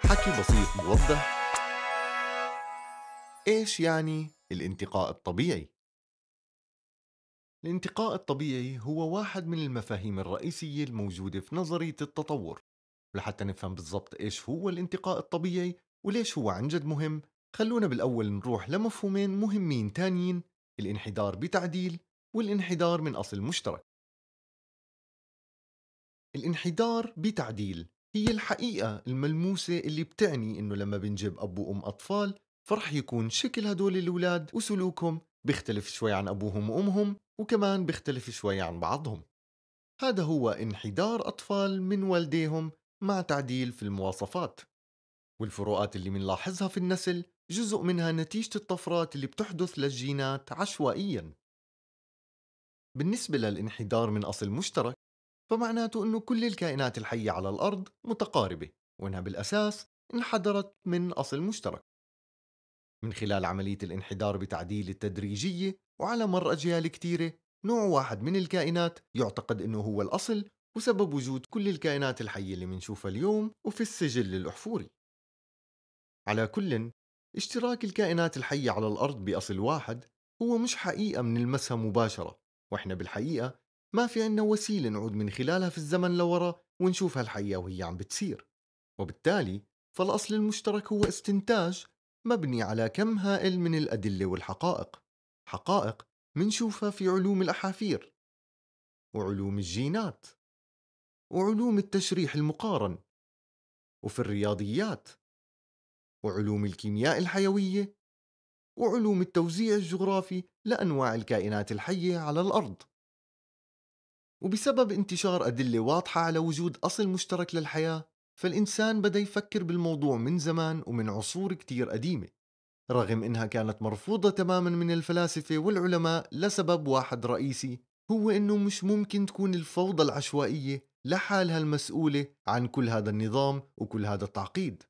حكي بسيط موضح ايش يعني الانتقاء الطبيعي؟ الانتقاء الطبيعي هو واحد من المفاهيم الرئيسية الموجودة في نظرية التطور ولحتى نفهم بالضبط ايش هو الانتقاء الطبيعي وليش هو عن جد مهم خلونا بالأول نروح لمفهومين مهمين تانيين الانحدار بتعديل والانحدار من أصل مشترك الانحدار بتعديل هي الحقيقة الملموسة اللي بتعني إنه لما بنجيب أب وأم أطفال فرح يكون شكل هدول الأولاد وسلوكهم بيختلف شوي عن أبوهم وأمهم وكمان بيختلف شوي عن بعضهم هذا هو انحدار أطفال من والديهم مع تعديل في المواصفات والفروقات اللي بنلاحظها في النسل جزء منها نتيجة الطفرات اللي بتحدث للجينات عشوائياً بالنسبة للانحدار من أصل مشترك فمعناته أنه كل الكائنات الحية على الأرض متقاربة وأنها بالأساس انحدرت من أصل مشترك من خلال عملية الانحدار بتعديل التدريجية وعلى مر أجيال كتيرة نوع واحد من الكائنات يعتقد أنه هو الأصل وسبب وجود كل الكائنات الحية اللي منشوفها اليوم وفي السجل الأحفوري على كل اشتراك الكائنات الحية على الأرض بأصل واحد هو مش حقيقة بنلمسها مباشرة وإحنا بالحقيقة ما في عنا وسيلة نعود من خلالها في الزمن لورا ونشوف هالحياة وهي عم بتصير وبالتالي فالأصل المشترك هو استنتاج مبني على كم هائل من الأدلة والحقائق حقائق منشوفها في علوم الأحافير وعلوم الجينات وعلوم التشريح المقارن وفي الرياضيات وعلوم الكيمياء الحيوية وعلوم التوزيع الجغرافي لأنواع الكائنات الحية على الأرض وبسبب انتشار أدلة واضحة على وجود أصل مشترك للحياة فالإنسان بدأ يفكر بالموضوع من زمان ومن عصور كتير قديمة رغم إنها كانت مرفوضة تماما من الفلاسفة والعلماء لسبب واحد رئيسي هو إنه مش ممكن تكون الفوضى العشوائية لحالها المسؤولة عن كل هذا النظام وكل هذا التعقيد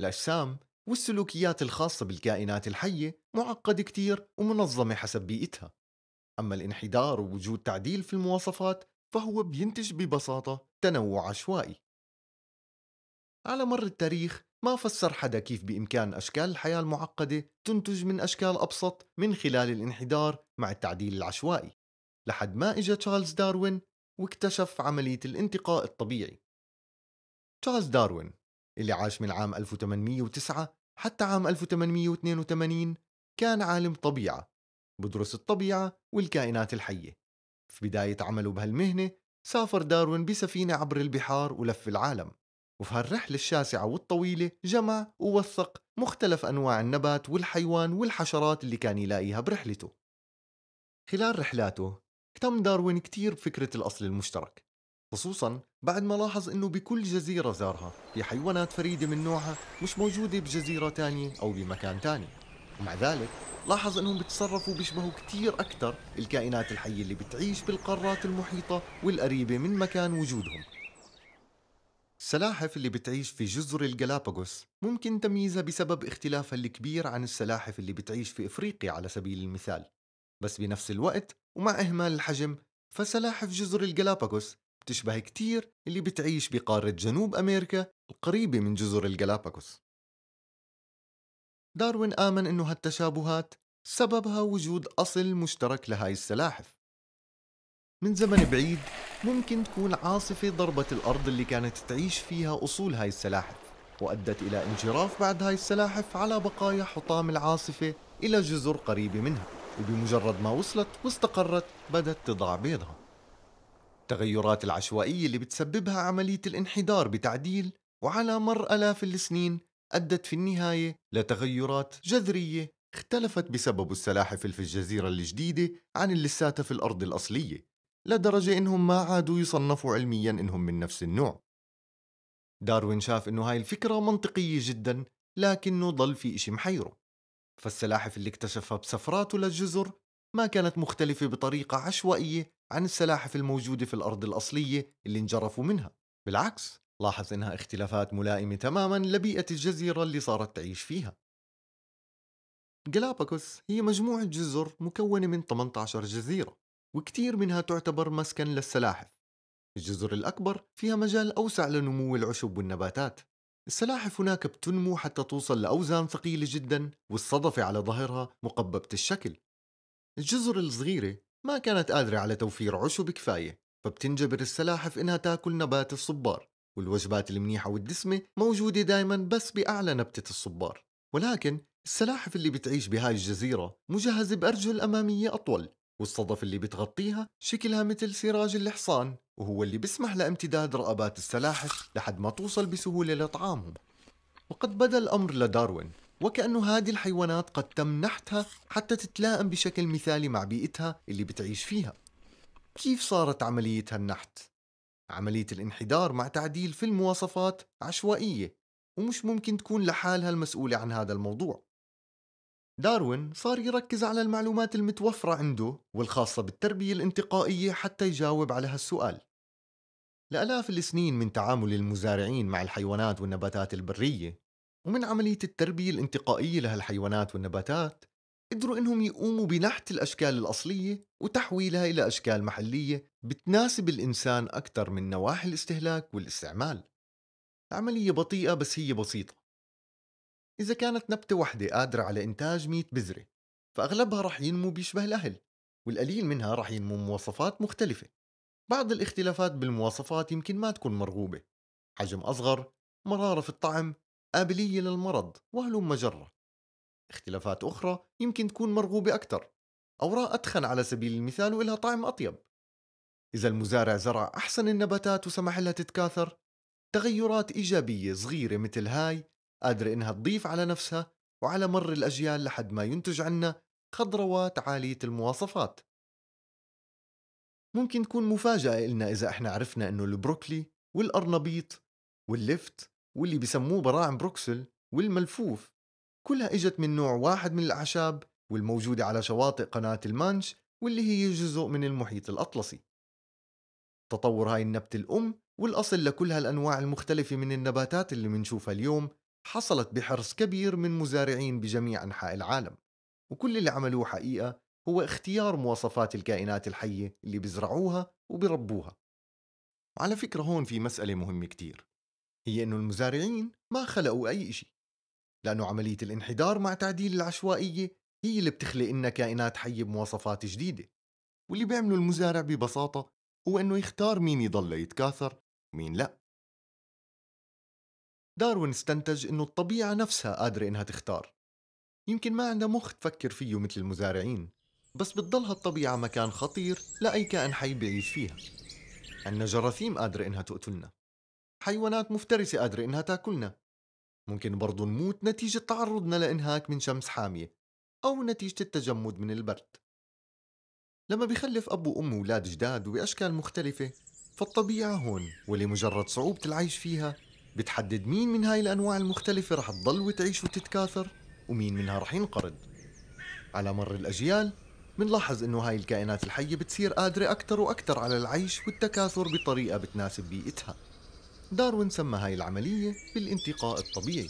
الأجسام والسلوكيات الخاصة بالكائنات الحية معقدة كتير ومنظمة حسب بيئتها أما الانحدار ووجود تعديل في المواصفات فهو بينتج ببساطة تنوع عشوائي على مر التاريخ ما فسر حدا كيف بإمكان أشكال الحياة المعقدة تنتج من أشكال أبسط من خلال الانحدار مع التعديل العشوائي لحد ما إجا تشارلز داروين واكتشف عملية الانتقاء الطبيعي تشارلز داروين اللي عاش من عام 1809 حتى عام 1882 كان عالم طبيعة بدرس الطبيعة والكائنات الحية في بداية عمله بهالمهنة سافر داروين بسفينة عبر البحار ولف العالم وفي هالرحلة الشاسعة والطويلة جمع ووثق مختلف أنواع النبات والحيوان والحشرات اللي كان يلاقيها برحلته خلال رحلاته اهتم داروين كتير بفكرة الأصل المشترك خصوصا بعد ما لاحظ انه بكل جزيرة زارها في حيوانات فريدة من نوعها مش موجودة بجزيرة تانية او بمكان تاني ومع ذلك لاحظ انهم بتصرفوا بيشبهوا كثير اكثر الكائنات الحيه اللي بتعيش بالقارات المحيطه والقريبه من مكان وجودهم السلاحف اللي بتعيش في جزر الجلاباغوس ممكن تمييزها بسبب اختلافها الكبير عن السلاحف اللي بتعيش في افريقيا على سبيل المثال بس بنفس الوقت ومع اهمال الحجم فسلاحف جزر الجلاباغوس بتشبه كتير اللي بتعيش بقارة جنوب أمريكا القريبة من جزر الجلاباغوس داروين آمن أنه هالتشابهات سببها وجود أصل مشترك لهاي السلاحف من زمن بعيد ممكن تكون عاصفة ضربت الأرض اللي كانت تعيش فيها أصول هاي السلاحف وأدت إلى انجراف بعد هاي السلاحف على بقايا حطام العاصفة إلى جزر قريبة منها وبمجرد ما وصلت واستقرت بدت تضع بيضها التغيرات العشوائية اللي بتسببها عملية الانحدار بتعديل وعلى مر آلاف السنين أدت في النهاية لتغيرات جذرية اختلفت بسبب السلاحف في الجزيرة الجديدة عن اللساتها في الأرض الأصلية لدرجة إنهم ما عادوا يصنفوا علميا إنهم من نفس النوع داروين شاف إنه هاي الفكرة منطقية جدا لكنه ضل في إشي محيره فالسلاحف اللي اكتشفها بسفراته للجزر ما كانت مختلفة بطريقة عشوائية عن السلاحف الموجودة في الأرض الأصلية اللي انجرفوا منها بالعكس لاحظ انها اختلافات ملائمه تماما لبيئه الجزيره اللي صارت تعيش فيها. جلاباكوس هي مجموعه جزر مكونه من 18 جزيره وكتير منها تعتبر مسكن للسلاحف. الجزر الاكبر فيها مجال اوسع لنمو العشب والنباتات. السلاحف هناك بتنمو حتى توصل لاوزان ثقيله جدا والصدفه على ظهرها مقببه الشكل. الجزر الصغيره ما كانت قادره على توفير عشب كفايه فبتنجبر السلاحف انها تاكل نبات الصبار والوجبات المنيحة والدسمة موجودة دايما بس بأعلى نبتة الصبار ولكن السلاحف اللي بتعيش بهاي الجزيرة مجهزة بأرجل أمامية أطول والصدف اللي بتغطيها شكلها مثل سراج الحصان وهو اللي بيسمح لامتداد رقبات السلاحف لحد ما توصل بسهولة لطعامهم وقد بدا الأمر لداروين وكأنه هذه الحيوانات قد تم نحتها حتى تتلائم بشكل مثالي مع بيئتها اللي بتعيش فيها كيف صارت عملية هالنحت؟ عملية الانحدار مع تعديل في المواصفات عشوائية ومش ممكن تكون لحالها المسؤولة عن هذا الموضوع داروين صار يركز على المعلومات المتوفرة عنده والخاصة بالتربية الانتقائية حتى يجاوب على هالسؤال لآلاف السنين من تعامل المزارعين مع الحيوانات والنباتات البرية ومن عملية التربية الانتقائية لهالحيوانات والنباتات قدروا انهم يقوموا بنحت الاشكال الاصليه وتحويلها الى اشكال محليه بتناسب الانسان اكثر من نواحي الاستهلاك والاستعمال. العمليه بطيئه بس هي بسيطه. اذا كانت نبته واحده قادره على انتاج 100 بذره فاغلبها رح ينمو بيشبه الاهل والقليل منها رح ينمو مواصفات مختلفه. بعض الاختلافات بالمواصفات يمكن ما تكون مرغوبه. حجم اصغر، مراره في الطعم، قابليه للمرض وهلم جره. اختلافات أخرى يمكن تكون مرغوبة أكثر أوراق أتخن على سبيل المثال وإلها طعم أطيب إذا المزارع زرع أحسن النباتات وسمح لها تتكاثر تغيرات إيجابية صغيرة مثل هاي قادرة إنها تضيف على نفسها وعلى مر الأجيال لحد ما ينتج عنا خضروات عالية المواصفات ممكن تكون مفاجأة إلنا إذا إحنا عرفنا إنه البروكلي والأرنبيط واللفت واللي بسموه براعم بروكسل والملفوف كلها اجت من نوع واحد من الأعشاب والموجودة على شواطئ قناة المانش واللي هي جزء من المحيط الأطلسي تطور هاي النبتة الأم والأصل لكل هالأنواع المختلفة من النباتات اللي بنشوفها اليوم حصلت بحرص كبير من مزارعين بجميع أنحاء العالم وكل اللي عملوه حقيقة هو اختيار مواصفات الكائنات الحية اللي بيزرعوها وبربوها وعلى فكرة هون في مسألة مهمة كتير هي أنه المزارعين ما خلقوا أي شيء لأنه عملية الانحدار مع تعديل العشوائية هي اللي بتخلق لنا كائنات حية بمواصفات جديدة واللي بيعمله المزارع ببساطة هو أنه يختار مين يضل يتكاثر ومين لأ داروين استنتج أنه الطبيعة نفسها قادرة أنها تختار يمكن ما عندها مخ تفكر فيه مثل المزارعين بس بتضلها الطبيعة مكان خطير لأي كائن حي بيعيش فيها عندنا جراثيم قادرة إنها تقتلنا حيوانات مفترسة قادرة إنها تاكلنا ممكن برضو نموت نتيجة تعرضنا لإنهاك من شمس حامية أو نتيجة التجمد من البرد لما بيخلف أب وأم وولاد جداد وبأشكال مختلفة فالطبيعة هون ولمجرد صعوبة العيش فيها بتحدد مين من هاي الأنواع المختلفة رح تضل وتعيش وتتكاثر ومين منها رح ينقرض على مر الأجيال منلاحظ إنه هاي الكائنات الحية بتصير قادرة أكتر وأكتر على العيش والتكاثر بطريقة بتناسب بيئتها داروين سمى هاي العملية بالانتقاء الطبيعي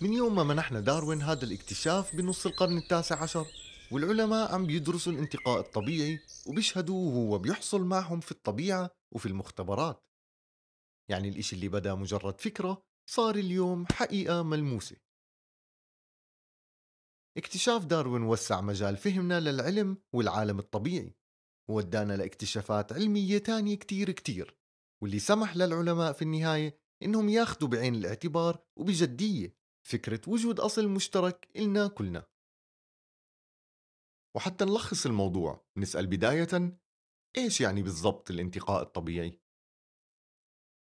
من يوم ما منحنا داروين هذا الاكتشاف بنص القرن التاسع عشر والعلماء عم بيدرسوا الانتقاء الطبيعي وبيشهدوا وهو بيحصل معهم في الطبيعة وفي المختبرات يعني الإشي اللي بدأ مجرد فكرة صار اليوم حقيقة ملموسة اكتشاف داروين وسع مجال فهمنا للعلم والعالم الطبيعي وودانا لاكتشافات علمية تانية كتير كتير واللي سمح للعلماء في النهاية إنهم ياخذوا بعين الاعتبار وبجدية فكرة وجود أصل مشترك إلنا كلنا وحتى نلخص الموضوع نسأل بداية إيش يعني بالضبط الانتقاء الطبيعي؟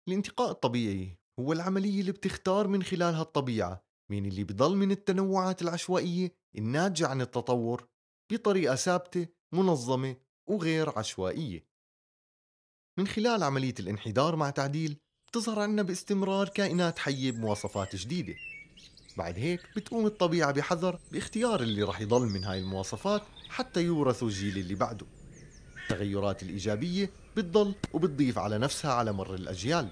الانتقاء الطبيعي هو العملية اللي بتختار من خلالها الطبيعة مين اللي بضل من التنوعات العشوائية الناتجة عن التطور بطريقة ثابتة منظمة وغير عشوائية من خلال عملية الانحدار مع تعديل بتظهر عنا باستمرار كائنات حية بمواصفات جديدة بعد هيك بتقوم الطبيعة بحذر باختيار اللي رح يضل من هاي المواصفات حتى يورثوا الجيل اللي بعده التغيرات الإيجابية بتضل وبتضيف على نفسها على مر الأجيال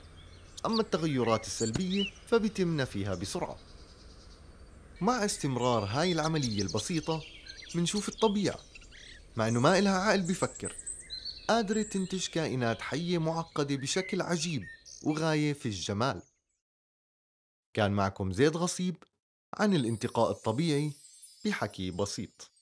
أما التغيرات السلبية فبتم نفيها بسرعة مع استمرار هاي العملية البسيطة منشوف الطبيعة مع أنه ما إلها عقل بفكر قادرة تنتج كائنات حية معقدة بشكل عجيب وغاية في الجمال كان معكم زيد غصيب عن الانتقاء الطبيعي بحكي بسيط